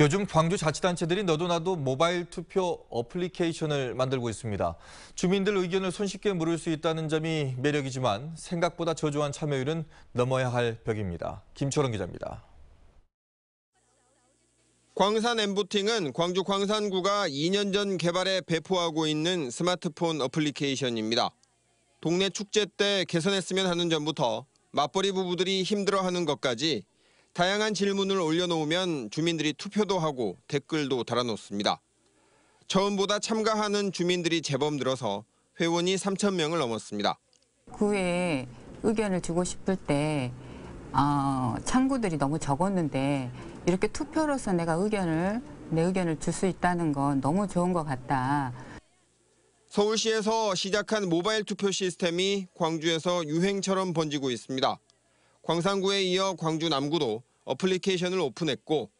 요즘 광주 자치단체들이 너도나도 모바일 투표 어플리케이션을 만들고 있습니다. 주민들 의견을 손쉽게 물을 수 있다는 점이 매력이지만 생각보다 저조한 참여율은 넘어야 할 벽입니다. 김철원 기자입니다. 광산 엠보팅은 광주 광산구가 2년 전 개발해 배포하고 있는 스마트폰 어플리케이션입니다. 동네 축제 때 개선했으면 하는 점부터 맞벌이 부부들이 힘들어하는 것까지 다양한 질문을 올려놓으면 주민들이 투표도 하고 댓글도 달아놓습니다. 처음보다 참가하는 주민들이 제법 늘어서 회원이 3천 명을 넘었습니다. 그에 의견을 주고 싶을 때 어, 창구들이 너무 적었는데 이렇게 투표로서 내가 의견을 내 의견을 줄 수 있다는 건 너무 좋은 것 같다. 서울시에서 시작한 모바일 투표 시스템이 광주에서 유행처럼 번지고 있습니다. 광산구에 이어 광주 남구도 어플리케이션을 오픈했고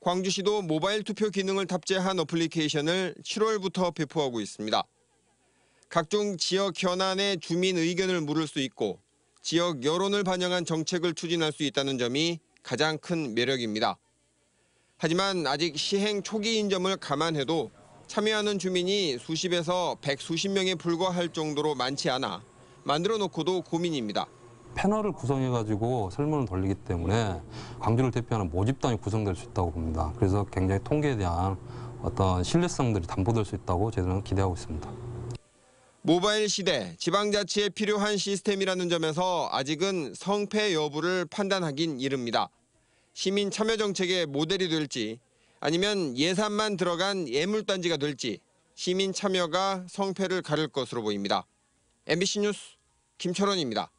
광주시도 모바일 투표 기능을 탑재한 어플리케이션을 7월부터 배포하고 있습니다. 각종 지역 현안의 주민 의견을 물을 수 있고 지역 여론을 반영한 정책을 추진할 수 있다는 점이 가장 큰 매력입니다. 하지만 아직 시행 초기인 점을 감안해도 참여하는 주민이 수십에서 백수십 명에 불과할 정도로 많지 않아 만들어 놓고도 고민입니다. 패널을 구성해가지고 설문을 돌리기 때문에 광주를 대표하는 모집단이 구성될 수 있다고 봅니다. 그래서 굉장히 통계에 대한 어떤 신뢰성들이 담보될 수 있다고 저희들은 기대하고 있습니다. 모바일 시대, 지방자치에 필요한 시스템이라는 점에서 아직은 성패 여부를 판단하긴 이릅니다. 시민 참여 정책의 모델이 될지 아니면 예산만 들어간 예물단지가 될지 시민 참여가 성패를 가를 것으로 보입니다. MBC 뉴스 김철원입니다.